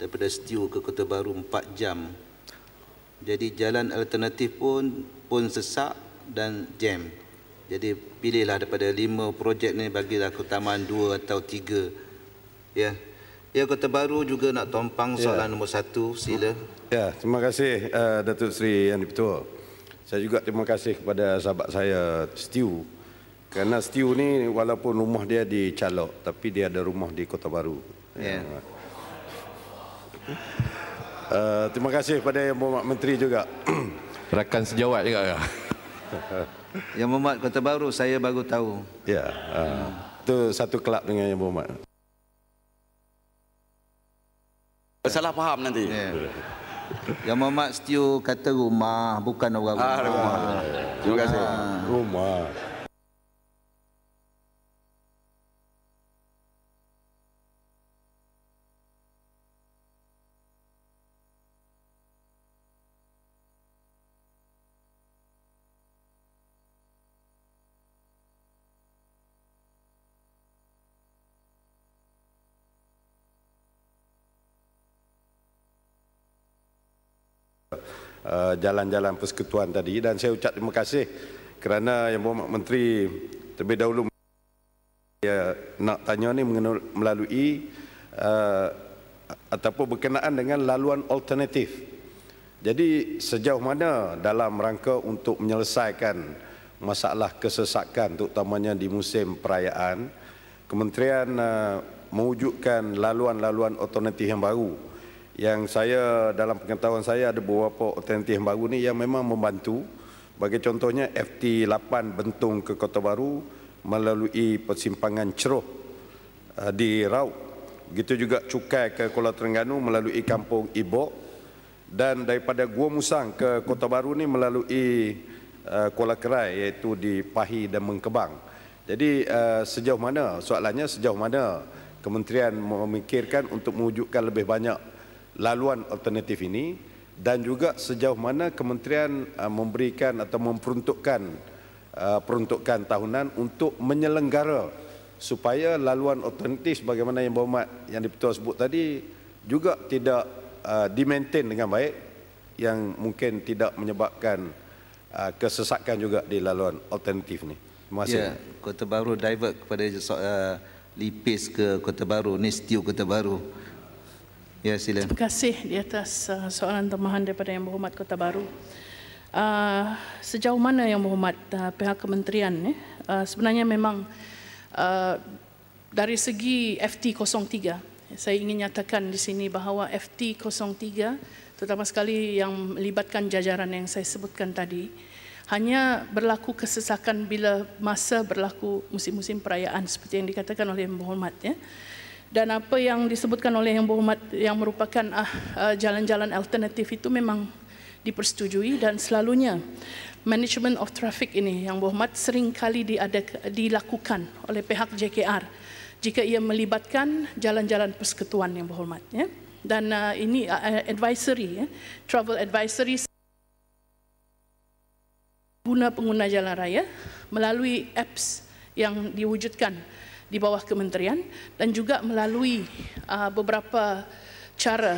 daripada Setiu ke Kota Baru 4 jam. Jadi jalan alternatif pun pun sesak dan jam. Jadi pilihlah daripada 5 projek ni bagilah keutamaan 2 atau 3. Ya. Yeah. Ya Kota Baru juga nak tompang ya. soalan ya. nombor satu, sila. Ya, terima kasih uh, Datuk Seri Yang Dipertua. Saya juga terima kasih kepada sahabat saya, Stew. Kerana Stew ni walaupun rumah dia di Calok, tapi dia ada rumah di Kota Baru. Ya. Uh, Eh, terima kasih kepada Yang Berhormat Menteri juga. Rakan sejawat juga. Ya. Yang Berhormat Kota Baru saya baru tahu. Ya. Eh, itu uh, satu kelab dengan Yang Berhormat. Salah faham nanti. Ya. Yang Berhormat setiu kata rumah bukan orang ah, rumah. Ah, rumah. Terima kasih. Ah, rumah. rumah. Eh, jalan-jalan persekutuan tadi dan saya ucap terima kasih kerana Yang Berhormat Menteri terlebih dahulu dia nak tanya ni melalui uh, ataupun berkenaan dengan laluan alternatif. Jadi sejauh mana dalam rangka untuk menyelesaikan masalah kesesakan terutamanya di musim perayaan, kementerian uh, mewujudkan laluan-laluan alternatif yang baru yang saya dalam pengetahuan saya ada beberapa alternatif baru ni yang memang membantu bagi contohnya FT8 Bentong ke Kota Baru melalui persimpangan Ceroh eh, di Rauk begitu juga cukai ke Kuala Terengganu melalui Kampung Ibok dan daripada Gua Musang ke Kota Baru ni melalui eh, Kuala Kerai iaitu di Pahi dan Mengkebang jadi eh, sejauh mana soalannya sejauh mana kementerian memikirkan untuk mewujudkan lebih banyak laluan alternatif ini dan juga sejauh mana kementerian uh, memberikan atau memperuntukkan uh, peruntukan tahunan untuk menyelenggara supaya laluan alternatif bagaimana yang berhormat yang dipertua sebut tadi juga tidak uh, dimaintain dengan baik yang mungkin tidak menyebabkan kesesakan juga di laluan alternatif ini. Terima kasih. Ya, Kota Baru divert kepada lipis ke Kota Baru, Nestio Kota Baru. Ya, sila. Terima kasih di atas uh, soalan tambahan daripada Yang Berhormat Kota Baru. Uh, sejauh mana Yang Berhormat uh, pihak kementerian eh, uh, sebenarnya memang uh, dari segi FT03 saya ingin nyatakan di sini bahawa FT03 terutama sekali yang melibatkan jajaran yang saya sebutkan tadi hanya berlaku kesesakan bila masa berlaku musim-musim perayaan seperti yang dikatakan oleh Yang Berhormat ya dan apa yang disebutkan oleh yang berhormat yang merupakan uh, uh, jalan-jalan alternatif itu memang dipersetujui dan selalunya management of traffic ini yang berhormat sering kali diada, dilakukan oleh pihak JKR jika ia melibatkan jalan-jalan persekutuan yang berhormat ya dan uh, ini uh, advisory ya travel advisory guna pengguna jalan raya melalui apps yang diwujudkan di bawah kementerian dan juga melalui uh, beberapa cara